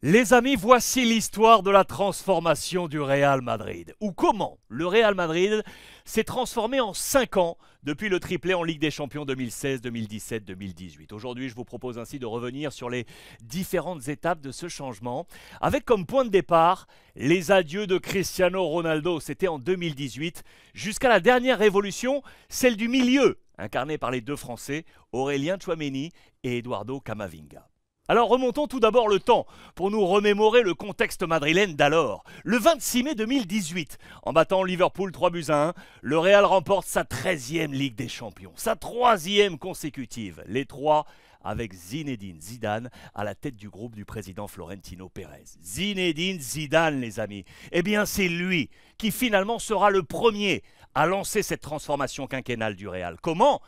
Les amis, voici l'histoire de la transformation du Real Madrid. Ou comment le Real Madrid s'est transformé en 5 ans depuis le triplé en Ligue des Champions 2016, 2017, 2018. Aujourd'hui, je vous propose ainsi de revenir sur les différentes étapes de ce changement, avec comme point de départ les adieux de Cristiano Ronaldo. C'était en 2018, jusqu'à la dernière révolution, celle du milieu, incarnée par les deux Français, Aurélien Chouameni et Eduardo Camavinga. Alors remontons tout d'abord le temps pour nous remémorer le contexte madrilène d'alors. Le 26 mai 2018, en battant Liverpool 3 buts à 1, le Real remporte sa 13e Ligue des Champions, sa troisième consécutive. Les trois avec Zinedine Zidane à la tête du groupe du président Florentino Pérez. Zinedine Zidane, les amis. Eh bien, c'est lui qui finalement sera le premier à lancer cette transformation quinquennale du Real. Comment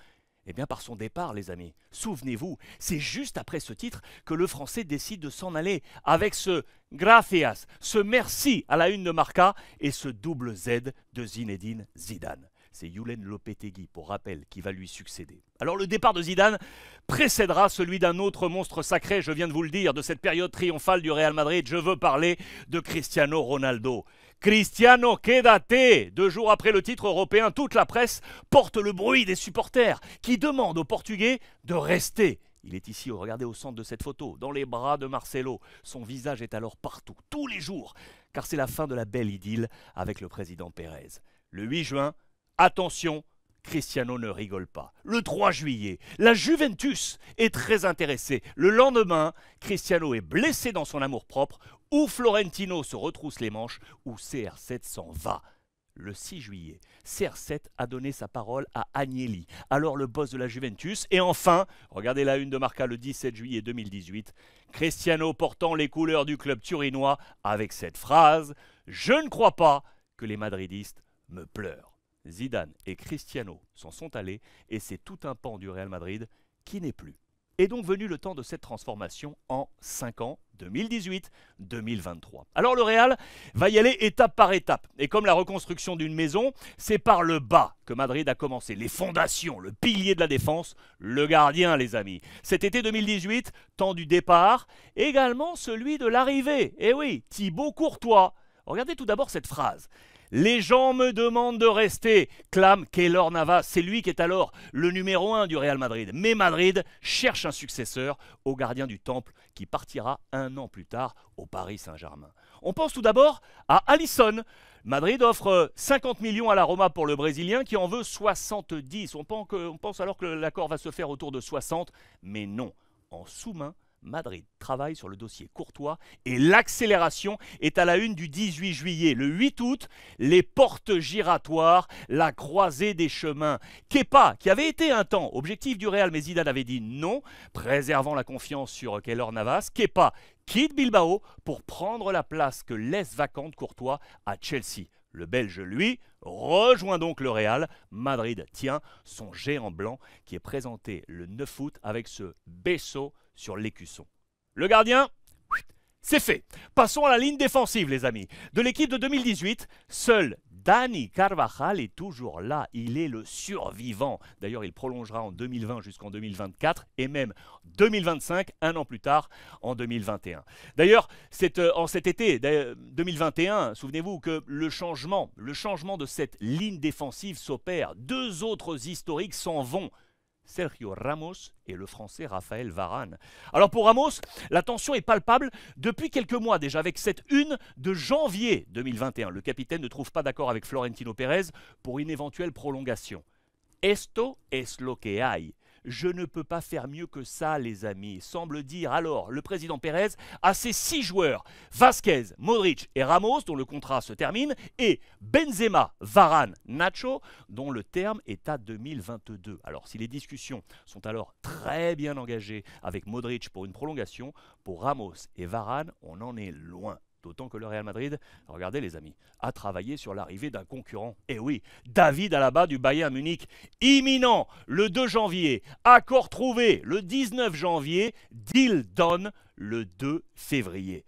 eh bien par son départ, les amis. Souvenez-vous, c'est juste après ce titre que le français décide de s'en aller, avec ce gracias, ce merci à la une de Marca et ce double Z de Zinedine Zidane. C'est Yulen Lopetegui, pour rappel, qui va lui succéder. Alors le départ de Zidane précédera celui d'un autre monstre sacré, je viens de vous le dire, de cette période triomphale du Real Madrid. Je veux parler de Cristiano Ronaldo. Cristiano, quédate Deux jours après le titre européen, toute la presse porte le bruit des supporters qui demandent aux Portugais de rester. Il est ici, regardez au centre de cette photo, dans les bras de Marcelo. Son visage est alors partout, tous les jours, car c'est la fin de la belle idylle avec le président Pérez. Le 8 juin, attention, Cristiano ne rigole pas. Le 3 juillet, la Juventus est très intéressée. Le lendemain, Cristiano est blessé dans son amour-propre ou Florentino se retrousse les manches, ou CR7 s'en va. Le 6 juillet, CR7 a donné sa parole à Agnelli, alors le boss de la Juventus. Et enfin, regardez la une de Marca le 17 juillet 2018, Cristiano portant les couleurs du club turinois avec cette phrase Je ne crois pas que les madridistes me pleurent. Zidane et Cristiano s'en sont allés et c'est tout un pan du Real Madrid qui n'est plus. Est donc venu le temps de cette transformation en 5 ans, 2018-2023. Alors le Real va y aller étape par étape. Et comme la reconstruction d'une maison, c'est par le bas que Madrid a commencé. Les fondations, le pilier de la défense, le gardien, les amis. Cet été 2018, temps du départ, également celui de l'arrivée. Eh oui, Thibaut Courtois. Regardez tout d'abord cette phrase. Les gens me demandent de rester, clame Keylor Navas. C'est lui qui est alors le numéro un du Real Madrid. Mais Madrid cherche un successeur au gardien du temple qui partira un an plus tard au Paris Saint-Germain. On pense tout d'abord à Allison. Madrid offre 50 millions à la Roma pour le Brésilien qui en veut 70. on pense alors que l'accord va se faire autour de 60, mais non. En sous-main, Madrid travaille sur le dossier Courtois et l'accélération est à la une du 18 juillet. Le 8 août, les portes giratoires, la croisée des chemins. Kepa, qui avait été un temps objectif du Real, mais Zidane avait dit non, préservant la confiance sur Keylor Navas. Kepa quitte Bilbao pour prendre la place que laisse vacante Courtois à Chelsea. Le Belge, lui, rejoint donc le Real. Madrid tient son géant blanc qui est présenté le 9 août avec ce baisseau sur l'écusson. Le gardien, c'est fait. Passons à la ligne défensive, les amis. De l'équipe de 2018, seul Dani Carvajal est toujours là. Il est le survivant. D'ailleurs, il prolongera en 2020 jusqu'en 2024 et même 2025, un an plus tard, en 2021. D'ailleurs, c'est euh, en cet été 2021, euh, souvenez-vous que le changement, le changement de cette ligne défensive s'opère. Deux autres historiques s'en vont. Sergio Ramos et le Français Raphaël Varane. Alors pour Ramos, la tension est palpable depuis quelques mois déjà avec cette une de janvier 2021. Le capitaine ne trouve pas d'accord avec Florentino Pérez pour une éventuelle prolongation. Esto es lo que hay. Je ne peux pas faire mieux que ça, les amis, semble dire alors le président Pérez à ses six joueurs, Vasquez, Modric et Ramos, dont le contrat se termine, et Benzema, Varane, Nacho, dont le terme est à 2022. Alors, si les discussions sont alors très bien engagées avec Modric pour une prolongation, pour Ramos et Varane, on en est loin. D'autant que le Real Madrid, regardez les amis, a travaillé sur l'arrivée d'un concurrent. Eh oui, David Alaba du Bayern Munich, imminent le 2 janvier, accord trouvé le 19 janvier, deal done le 2 février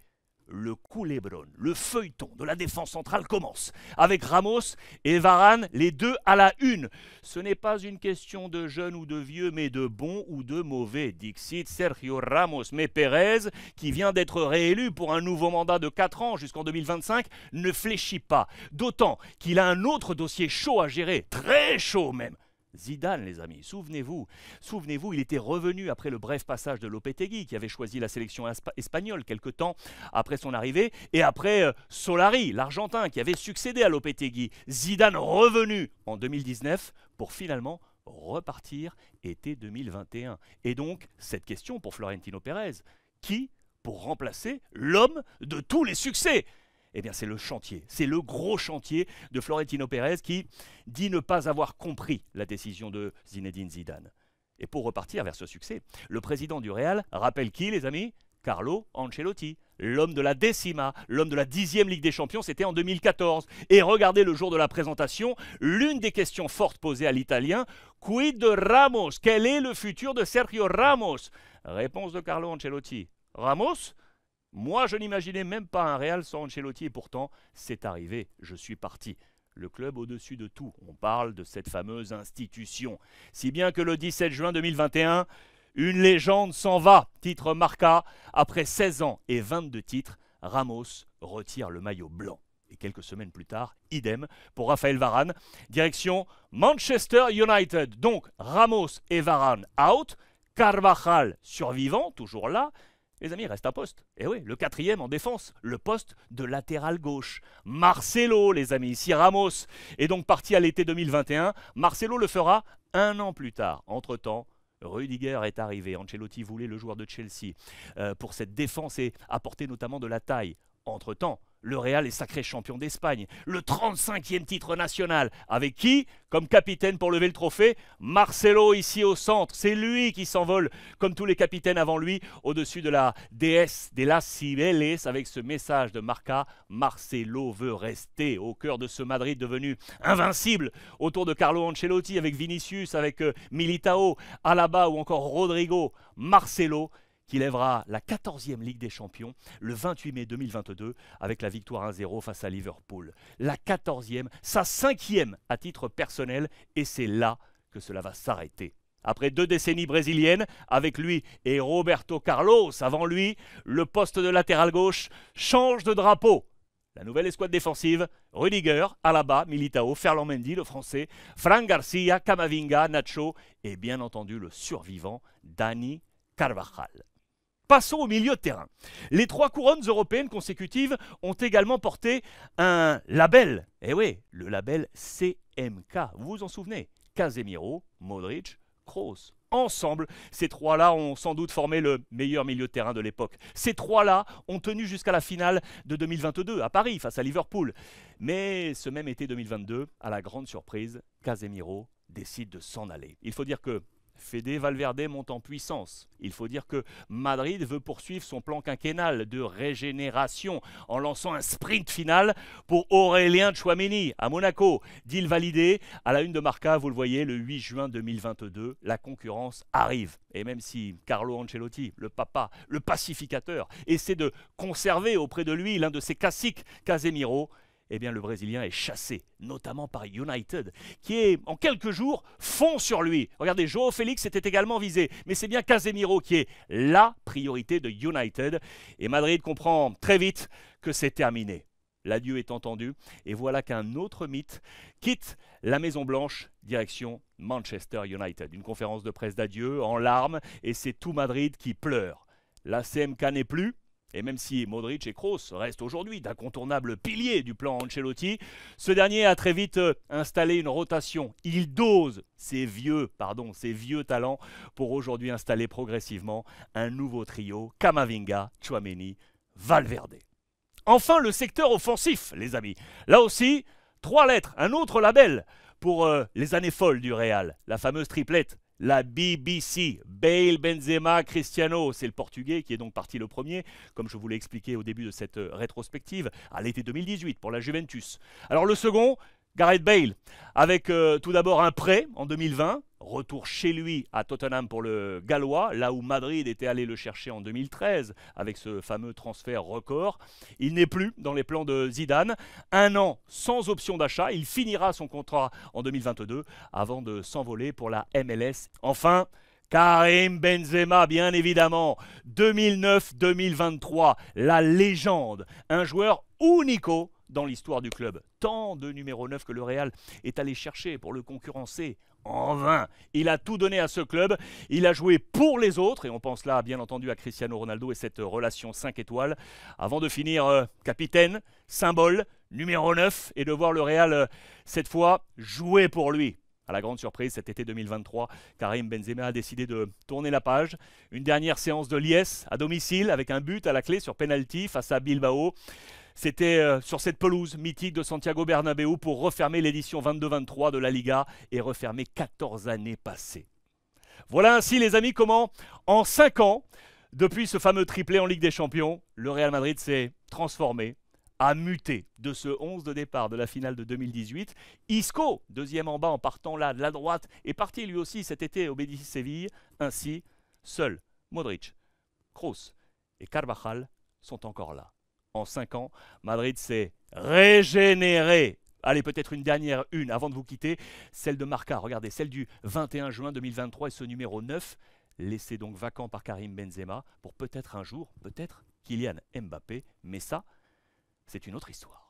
le coulébron, le feuilleton de la défense centrale commence, avec Ramos et Varane, les deux à la une. Ce n'est pas une question de jeune ou de vieux, mais de bon ou de mauvais, dixit Sergio Ramos. Mais Pérez, qui vient d'être réélu pour un nouveau mandat de 4 ans jusqu'en 2025, ne fléchit pas, d'autant qu'il a un autre dossier chaud à gérer, très chaud même, Zidane, les amis, souvenez-vous. Souvenez-vous, il était revenu après le bref passage de Lopetegui, qui avait choisi la sélection espagnole quelque temps après son arrivée, et après euh, Solari, l'Argentin, qui avait succédé à Lopetegui. Zidane revenu en 2019 pour finalement repartir été 2021. Et donc, cette question pour Florentino Pérez, qui pour remplacer l'homme de tous les succès eh bien, c'est le chantier, c'est le gros chantier de Florentino Pérez qui dit ne pas avoir compris la décision de Zinedine Zidane. Et pour repartir vers ce succès, le président du Real rappelle qui, les amis Carlo Ancelotti, l'homme de la décima, l'homme de la dixième Ligue des Champions, c'était en 2014. Et regardez le jour de la présentation, l'une des questions fortes posées à l'Italien, quid de Ramos Quel est le futur de Sergio Ramos Réponse de Carlo Ancelotti, Ramos moi, je n'imaginais même pas un Real sans Ancelotti et pourtant, c'est arrivé, je suis parti. Le club au-dessus de tout, on parle de cette fameuse institution. Si bien que le 17 juin 2021, une légende s'en va, titre Marca. Après 16 ans et 22 titres, Ramos retire le maillot blanc. Et quelques semaines plus tard, idem pour Raphaël Varane. Direction Manchester United. Donc Ramos et Varane out, Carvajal survivant, toujours là, les amis, il reste à poste. Et eh oui, le quatrième en défense, le poste de latéral gauche. Marcelo, les amis, ici Ramos est donc parti à l'été 2021. Marcelo le fera un an plus tard. Entre-temps, Rudiger est arrivé. Ancelotti voulait le joueur de Chelsea euh, pour cette défense et apporter notamment de la taille. Entre-temps, le Real est sacré champion d'Espagne. Le 35e titre national. Avec qui Comme capitaine pour lever le trophée Marcelo ici au centre. C'est lui qui s'envole, comme tous les capitaines avant lui, au-dessus de la déesse de la Cibeles avec ce message de Marca. Marcelo veut rester au cœur de ce Madrid devenu invincible. Autour de Carlo Ancelotti, avec Vinicius, avec euh, Militao, Alaba ou encore Rodrigo. Marcelo qui lèvera la 14e Ligue des Champions le 28 mai 2022 avec la victoire 1-0 face à Liverpool. La 14e, sa cinquième à titre personnel, et c'est là que cela va s'arrêter. Après deux décennies brésiliennes, avec lui et Roberto Carlos avant lui, le poste de latéral gauche change de drapeau. La nouvelle escouade défensive, Rudiger, Alaba, Militao, Ferland Mendy, le français, Fran Garcia, Camavinga, Nacho et bien entendu le survivant, Dani Carvajal. Passons au milieu de terrain. Les trois couronnes européennes consécutives ont également porté un label. Eh oui, le label CMK. Vous vous en souvenez Casemiro, Modric, Kroos ensemble. Ces trois-là ont sans doute formé le meilleur milieu de terrain de l'époque. Ces trois-là ont tenu jusqu'à la finale de 2022 à Paris face à Liverpool. Mais ce même été 2022, à la grande surprise, Casemiro décide de s'en aller. Il faut dire que Fede Valverde monte en puissance. Il faut dire que Madrid veut poursuivre son plan quinquennal de régénération en lançant un sprint final pour Aurélien Chouameni à Monaco. Deal validé à la une de Marca, vous le voyez, le 8 juin 2022, la concurrence arrive. Et même si Carlo Ancelotti, le papa, le pacificateur, essaie de conserver auprès de lui l'un de ses classiques, Casemiro, eh bien le Brésilien est chassé, notamment par United, qui est en quelques jours fond sur lui. Regardez, Joao Félix était également visé, mais c'est bien Casemiro qui est la priorité de United. Et Madrid comprend très vite que c'est terminé. L'adieu est entendu, et voilà qu'un autre mythe quitte la Maison Blanche direction Manchester United. Une conférence de presse d'adieu en larmes, et c'est tout Madrid qui pleure. La CMK n'est plus, et même si Modric et Kroos restent aujourd'hui d'incontournables piliers du plan Ancelotti, ce dernier a très vite euh, installé une rotation. Il dose ses vieux, pardon, vieux talents pour aujourd'hui installer progressivement un nouveau trio Kamavinga, Chouameni, Valverde. Enfin, le secteur offensif, les amis. Là aussi, trois lettres, un autre label pour euh, les années folles du Real, la fameuse triplette la BBC. Bale, Benzema, Cristiano, c'est le Portugais qui est donc parti le premier, comme je vous l'ai expliqué au début de cette euh, rétrospective, à l'été 2018 pour la Juventus. Alors le second, Gareth Bale, avec euh, tout d'abord un prêt en 2020 retour chez lui à Tottenham pour le Gallois, là où Madrid était allé le chercher en 2013 avec ce fameux transfert record. Il n'est plus dans les plans de Zidane. Un an sans option d'achat, il finira son contrat en 2022 avant de s'envoler pour la MLS. Enfin, Karim Benzema, bien évidemment. 2009-2023, la légende. Un joueur unico dans l'histoire du club. Tant de numéro 9 que le Real est allé chercher pour le concurrencer en vain. Il a tout donné à ce club, il a joué pour les autres, et on pense là bien entendu à Cristiano Ronaldo et cette relation 5 étoiles, avant de finir euh, capitaine, symbole, numéro 9, et de voir le Real, euh, cette fois, jouer pour lui. À la grande surprise, cet été 2023, Karim Benzema a décidé de tourner la page. Une dernière séance de liesse à domicile avec un but à la clé sur penalty face à Bilbao. C'était euh, sur cette pelouse mythique de Santiago Bernabéu pour refermer l'édition 22-23 de la Liga et refermer 14 années passées. Voilà ainsi les amis comment en 5 ans, depuis ce fameux triplé en Ligue des Champions, le Real Madrid s'est transformé, a muté de ce 11 de départ de la finale de 2018. Isco, deuxième en bas en partant là de la droite, est parti lui aussi cet été au bédis Séville. Ainsi, seuls Modric, Kroos et Carvajal sont encore là en 5 ans. Madrid s'est régénéré. Allez, peut-être une dernière une avant de vous quitter. Celle de Marca, regardez, celle du 21 juin 2023 et ce numéro 9, laissé donc vacant par Karim Benzema pour peut-être un jour, peut-être Kylian Mbappé. Mais ça, c'est une autre histoire.